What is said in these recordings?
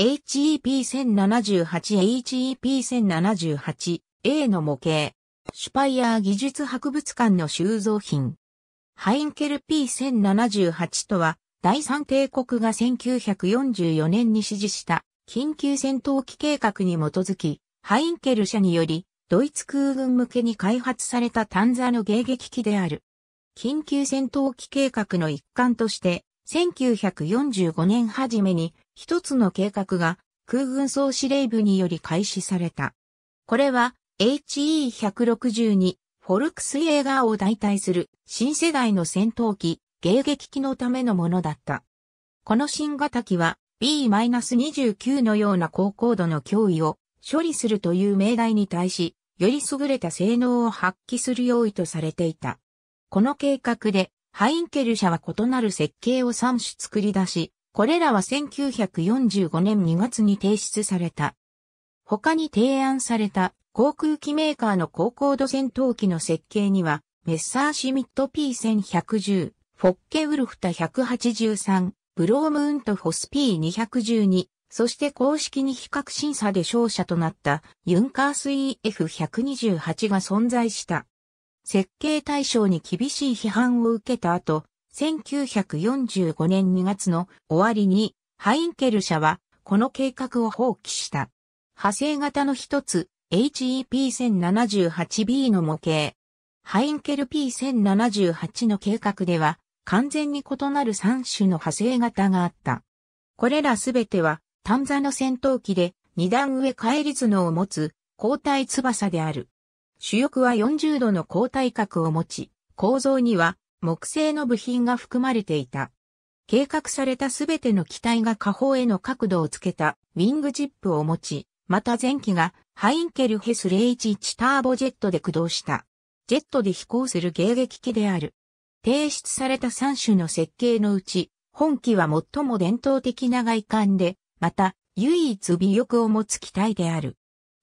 HEP1078HEP1078 A の模型。シュパイアー技術博物館の収蔵品。ハインケル P1078 とは、第三帝国が1944年に指示した緊急戦闘機計画に基づき、ハインケル社により、ドイツ空軍向けに開発された単座の迎撃機である。緊急戦闘機計画の一環として、1945年初めに一つの計画が空軍総司令部により開始された。これは HE162 フォルクスイエーガーを代替する新世代の戦闘機、迎撃機のためのものだった。この新型機は B-29 のような高高度の脅威を処理するという命題に対し、より優れた性能を発揮する用意とされていた。この計画でハインケル社は異なる設計を3種作り出し、これらは1945年2月に提出された。他に提案された航空機メーカーの高高度戦闘機の設計には、メッサーシミット P1110、フォッケウルフタ183、ブロームウントフォス P212、そして公式に比較審査で勝者となったユンカース EF128 が存在した。設計対象に厳しい批判を受けた後、1945年2月の終わりに、ハインケル社は、この計画を放棄した。派生型の一つ、HEP1078B の模型。ハインケル P1078 の計画では、完全に異なる3種の派生型があった。これらすべては、単座の戦闘機で、二段上返り頭脳を持つ、交代翼である。主翼は40度の高体角を持ち、構造には木製の部品が含まれていた。計画されたすべての機体が下方への角度をつけたウィングジップを持ち、また前期がハインケルヘス011ターボジェットで駆動した。ジェットで飛行する迎撃機である。提出された3種の設計のうち、本機は最も伝統的な外観で、また唯一尾翼を持つ機体である。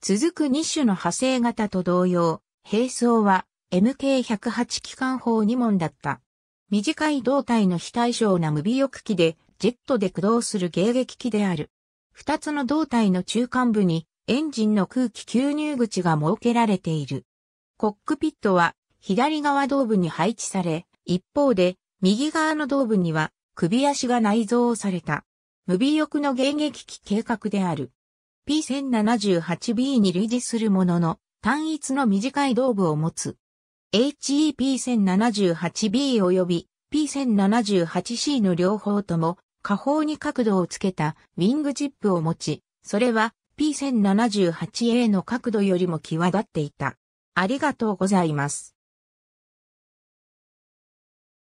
続く2種の派生型と同様、並走は MK108 機関砲2門だった。短い胴体の非対称な無尾翼機で、ジェットで駆動する迎撃機である。二つの胴体の中間部にエンジンの空気吸入口が設けられている。コックピットは左側胴部に配置され、一方で右側の胴部には首足が内蔵された。無尾翼の迎撃機計画である。P1078B に類似するものの、単一の短い胴部を持つ。HEP1078B 及び P1078C の両方とも、下方に角度をつけたウィングジップを持ち、それは P1078A の角度よりも際立っていた。ありがとうございます。